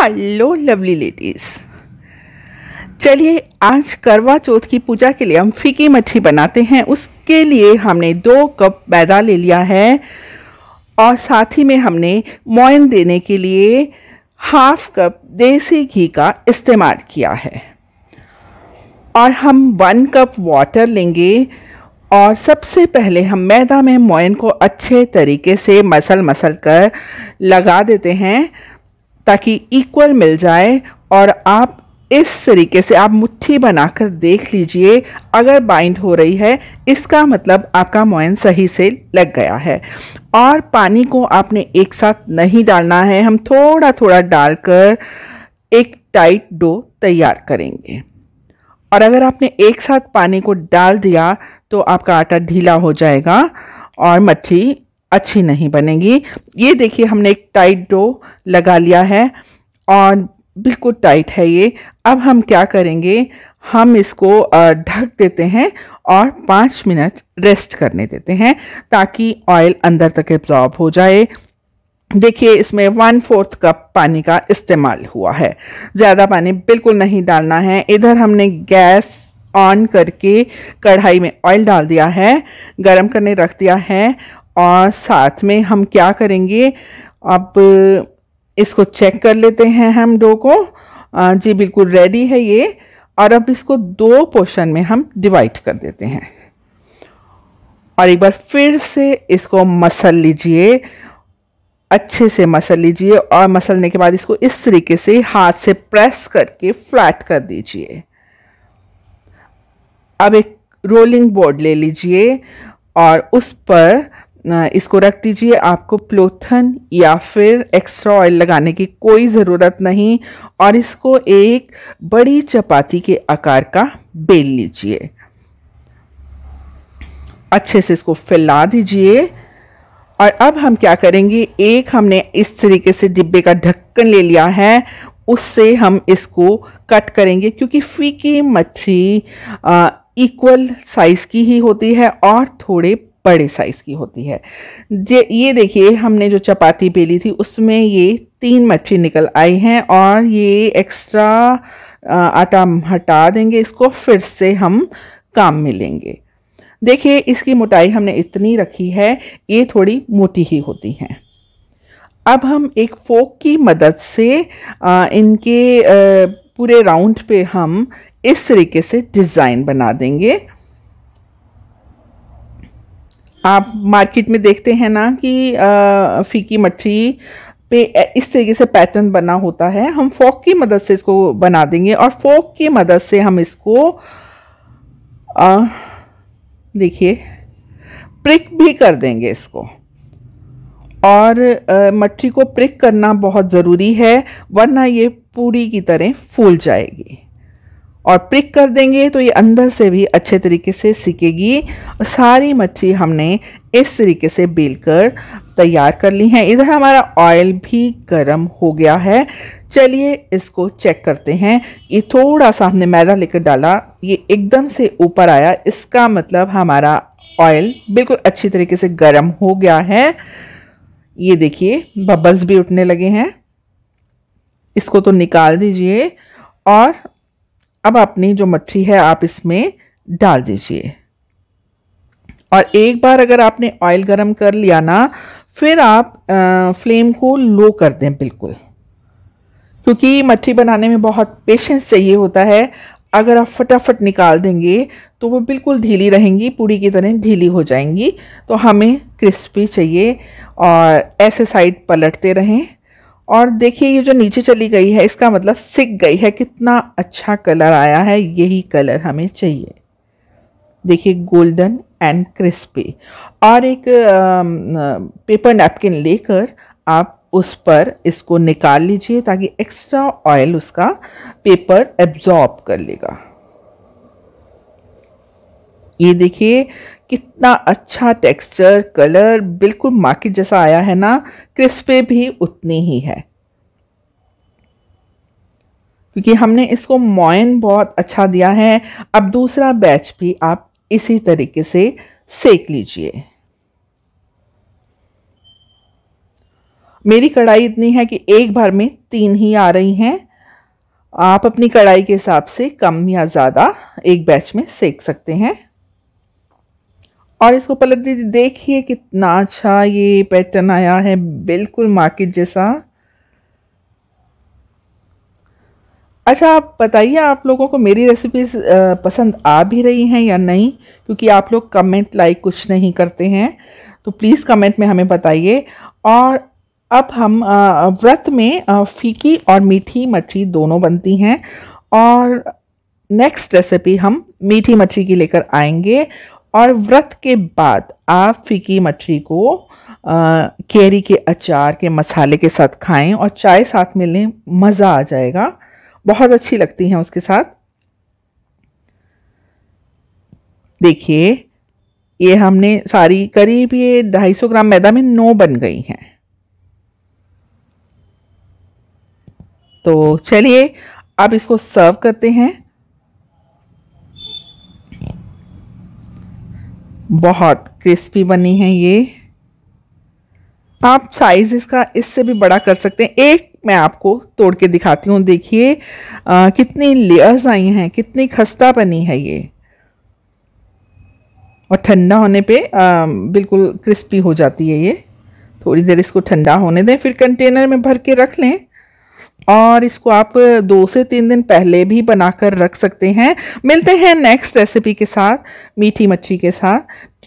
hello lovely ladies चलिए आज करवा चौथ की पूजा के लिए हम फीकी मच्छी बनाते हैं उसके लिए हमने दो कप मैदा ले लिया है और साथ ही में हमने मोइन देने के लिए हाफ कप देसी घी का इस्तेमाल किया है और हम वन कप वाटर लेंगे और सबसे पहले हम मैदा में मोइन को अच्छे तरीके से मसल मसल कर लगा देते हैं ताकि इक्वल मिल जाए और आप इस तरीके से आप मुट्ठी बनाकर देख लीजिए अगर बाइंड हो रही है इसका मतलब आपका मोइन सही से लग गया है और पानी को आपने एक साथ नहीं डालना है हम थोड़ा थोड़ा डालकर एक टाइट डो तैयार करेंगे और अगर आपने एक साथ पानी को डाल दिया तो आपका आटा ढीला हो जाएगा और मट्ठी अच्छी नहीं बनेगी ये देखिए हमने एक टाइट डो लगा लिया है और बिल्कुल टाइट है ये अब हम क्या करेंगे हम इसको ढक देते हैं और पाँच मिनट रेस्ट करने देते हैं ताकि ऑयल अंदर तक एब्जॉर्ब हो जाए देखिए इसमें वन फोर्थ कप पानी का इस्तेमाल हुआ है ज़्यादा पानी बिल्कुल नहीं डालना है इधर हमने गैस ऑन करके कढ़ाई में ऑयल डाल दिया है गरम करने रख दिया है और साथ में हम क्या करेंगे अब इसको चेक कर लेते हैं हम डो को जी बिल्कुल रेडी है ये और अब इसको दो पोर्शन में हम डिवाइड कर देते हैं और एक बार फिर से इसको मसल लीजिए अच्छे से मसल लीजिए और मसलने के बाद इसको इस तरीके से हाथ से प्रेस करके फ्लैट कर दीजिए अब एक रोलिंग बोर्ड ले लीजिए और उस पर इसको रख दीजिए आपको प्लोथन या फिर एक्स्ट्रा ऑयल लगाने की कोई ज़रूरत नहीं और इसको एक बड़ी चपाती के आकार का बेल लीजिए अच्छे से इसको फैला दीजिए और अब हम क्या करेंगे एक हमने इस तरीके से डिब्बे का ढक्कन ले लिया है उससे हम इसको कट करेंगे क्योंकि फीकी मच्छी इक्वल साइज़ की ही होती है और थोड़े बड़े साइज़ की होती है जे ये देखिए हमने जो चपाती बेली थी उसमें ये तीन मच्छी निकल आई हैं और ये एक्स्ट्रा आटा हटा देंगे इसको फिर से हम काम में लेंगे देखिए इसकी मोटाई हमने इतनी रखी है ये थोड़ी मोटी ही होती हैं अब हम एक फोक की मदद से आ, इनके आ, पूरे राउंड पे हम इस तरीके से डिज़ाइन बना देंगे आप मार्केट में देखते हैं ना कि आ, फीकी मछली पे इस तरीके से पैटर्न बना होता है हम फोक की मदद से इसको बना देंगे और फोक की मदद से हम इसको देखिए प्रिक भी कर देंगे इसको और मट्टी को प्रिक करना बहुत ज़रूरी है वरना ये पूरी की तरह फूल जाएगी और प्रिक कर देंगे तो ये अंदर से भी अच्छे तरीके से सीखेगी सारी मच्छी हमने इस तरीके से बेल कर तैयार कर ली है इधर हमारा ऑयल भी गर्म हो गया है चलिए इसको चेक करते हैं ये थोड़ा सा हमने मैदा लेकर डाला ये एकदम से ऊपर आया इसका मतलब हमारा ऑयल बिल्कुल अच्छी तरीके से गर्म हो गया है ये देखिए बबल्स भी उठने लगे हैं इसको तो निकाल दीजिए और अब अपनी जो मट्ठी है आप इसमें डाल दीजिए और एक बार अगर आपने ऑयल गरम कर लिया ना फिर आप आ, फ्लेम को लो कर दें बिल्कुल क्योंकि मट्ठी बनाने में बहुत पेशेंस चाहिए होता है अगर आप फटाफट निकाल देंगे तो वो बिल्कुल ढीली रहेंगी पूरी की तरह ढीली हो जाएंगी तो हमें क्रिस्पी चाहिए और ऐसे साइड पलटते रहें और देखिए ये जो नीचे चली गई है इसका मतलब सिक गई है कितना अच्छा कलर आया है यही कलर हमें चाहिए देखिए गोल्डन एंड क्रिस्पी और एक पेपर नैपकिन लेकर आप उस पर इसको निकाल लीजिए ताकि एक्स्ट्रा ऑयल उसका पेपर एब्जॉर्ब कर लेगा ये देखिए कितना अच्छा टेक्सचर कलर बिल्कुल मार्केट जैसा आया है ना क्रिस्पी भी उतनी ही है क्योंकि हमने इसको मोयन बहुत अच्छा दिया है अब दूसरा बैच भी आप इसी तरीके से सेक लीजिए मेरी कढ़ाई इतनी है कि एक भर में तीन ही आ रही हैं आप अपनी कढ़ाई के हिसाब से कम या ज़्यादा एक बैच में सेक सकते हैं और इसको पलट दीजिए देखिए कितना अच्छा ये पैटर्न आया है बिल्कुल मार्केट जैसा अच्छा आप बताइए आप लोगों को मेरी रेसिपीज़ पसंद आ भी रही हैं या नहीं क्योंकि आप लोग कमेंट लाइक कुछ नहीं करते हैं तो प्लीज़ कमेंट में हमें बताइए और अब हम व्रत में फीकी और मीठी मछली दोनों बनती हैं और नेक्स्ट रेसिपी हम मीठी मछली की लेकर आएंगे और व्रत के बाद आप फीकी मछली को कैरी केरी के अचार के मसाले के साथ खाएं और चाय साथ में लें मज़ा आ जाएगा बहुत अच्छी लगती है उसके साथ देखिए ये हमने सारी करीब ये 250 ग्राम मैदा में नौ बन गई हैं तो चलिए अब इसको सर्व करते हैं बहुत क्रिस्पी बनी है ये आप साइज़ इसका इससे भी बड़ा कर सकते हैं एक मैं आपको तोड़ के दिखाती हूँ देखिए कितनी लेयर्स आई हैं कितनी खस्ता बनी है ये और ठंडा होने पे आ, बिल्कुल क्रिस्पी हो जाती है ये थोड़ी देर इसको ठंडा होने दें फिर कंटेनर में भर के रख लें और इसको आप दो से तीन दिन पहले भी बनाकर रख सकते हैं मिलते हैं नेक्स्ट रेसिपी के साथ मीठी मच्छी के साथ